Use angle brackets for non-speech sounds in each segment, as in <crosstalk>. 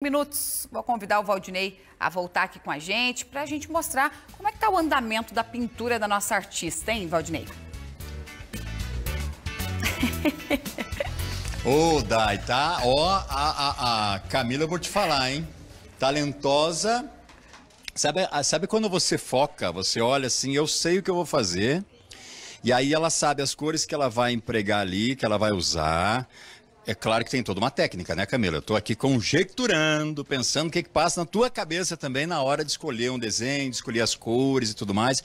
minutos. Vou convidar o Valdinei a voltar aqui com a gente para a gente mostrar como é que está o andamento da pintura da nossa artista, hein, Valdinei? <laughs> Ô, oh, Dai, tá? Ó, oh, a, a, a Camila, eu vou te falar, hein? Talentosa. Sabe, sabe quando você foca, você olha assim, eu sei o que eu vou fazer. E aí ela sabe as cores que ela vai empregar ali, que ela vai usar. É claro que tem toda uma técnica, né, Camila? Eu estou aqui conjecturando, pensando o que, que passa na tua cabeça também na hora de escolher um desenho, de escolher as cores e tudo mais.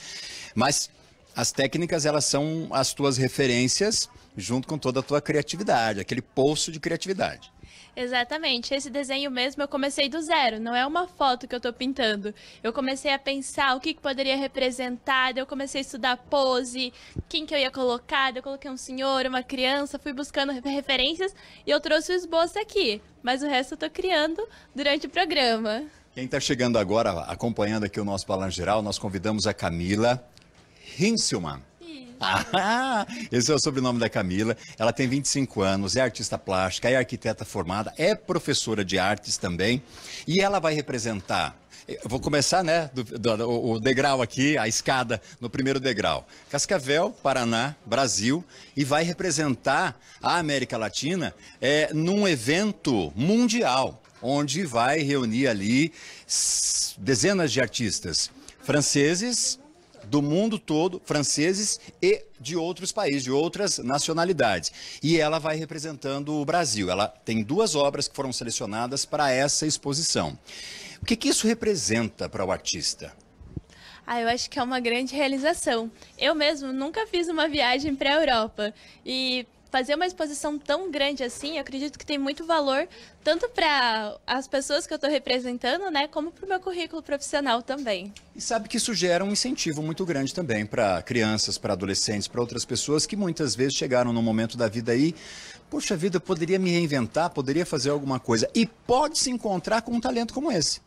Mas as técnicas, elas são as tuas referências junto com toda a tua criatividade, aquele poço de criatividade. Exatamente. Esse desenho mesmo eu comecei do zero, não é uma foto que eu estou pintando. Eu comecei a pensar o que, que poderia representar, eu comecei a estudar pose, quem que eu ia colocar, eu coloquei um senhor, uma criança, fui buscando referências e eu trouxe o esboço aqui. Mas o resto eu estou criando durante o programa. Quem está chegando agora, acompanhando aqui o nosso Balanço Geral, nós convidamos a Camila, Hinselman. Ah, esse é o sobrenome da Camila. Ela tem 25 anos, é artista plástica, é arquiteta formada, é professora de artes também. E ela vai representar. Vou começar, né? Do, do, o degrau aqui, a escada no primeiro degrau. Cascavel, Paraná, Brasil, e vai representar a América Latina é, num evento mundial, onde vai reunir ali dezenas de artistas franceses, do mundo todo, franceses e de outros países, de outras nacionalidades. E ela vai representando o Brasil. Ela tem duas obras que foram selecionadas para essa exposição. O que, que isso representa para o artista? Ah, eu acho que é uma grande realização. Eu mesmo nunca fiz uma viagem para a Europa e fazer uma exposição tão grande assim, eu acredito que tem muito valor, tanto para as pessoas que eu estou representando, né, como para o meu currículo profissional também. E sabe que isso gera um incentivo muito grande também para crianças, para adolescentes, para outras pessoas que muitas vezes chegaram num momento da vida aí, poxa vida, eu poderia me reinventar, poderia fazer alguma coisa. E pode se encontrar com um talento como esse.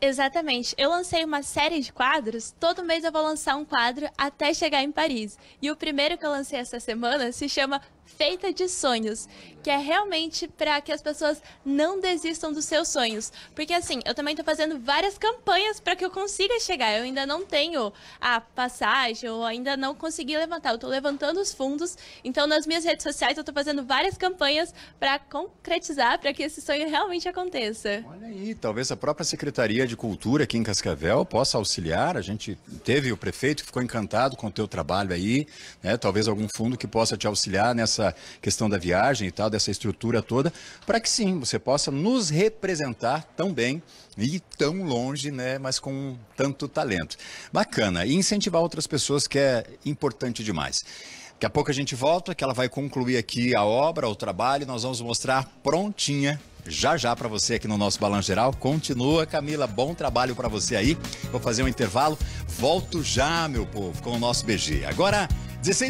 Exatamente. Eu lancei uma série de quadros. Todo mês eu vou lançar um quadro até chegar em Paris. E o primeiro que eu lancei essa semana se chama Feita de Sonhos, que é realmente para que as pessoas não desistam dos seus sonhos. Porque assim, eu também estou fazendo várias campanhas para que eu consiga chegar. Eu ainda não tenho a passagem, ou ainda não consegui levantar. Eu estou levantando os fundos. Então, nas minhas redes sociais, eu estou fazendo várias campanhas para concretizar, para que esse sonho realmente aconteça. Olha aí, talvez a própria secretaria Secretaria de Cultura aqui em Cascavel possa auxiliar. A gente teve o prefeito que ficou encantado com o teu trabalho aí, né? Talvez algum fundo que possa te auxiliar nessa questão da viagem e tal, dessa estrutura toda, para que sim, você possa nos representar tão bem e tão longe, né? Mas com tanto talento. Bacana. E incentivar outras pessoas que é importante demais. Daqui a pouco a gente volta, que ela vai concluir aqui a obra, o trabalho, nós vamos mostrar prontinha já já para você aqui no nosso Balanço Geral. Continua, Camila, bom trabalho para você aí. Vou fazer um intervalo. Volto já, meu povo, com o nosso BG. Agora, 16